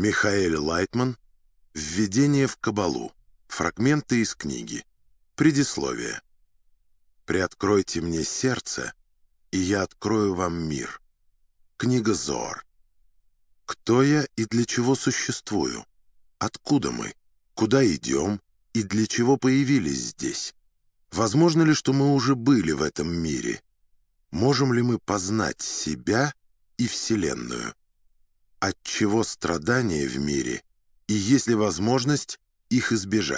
Михаэль Лайтман «Введение в Кабалу. Фрагменты из книги. Предисловие. Приоткройте мне сердце, и я открою вам мир». Книга Зор. Кто я и для чего существую? Откуда мы? Куда идем? И для чего появились здесь? Возможно ли, что мы уже были в этом мире? Можем ли мы познать себя и Вселенную? чего страдания в мире, и, если возможность, их избежать.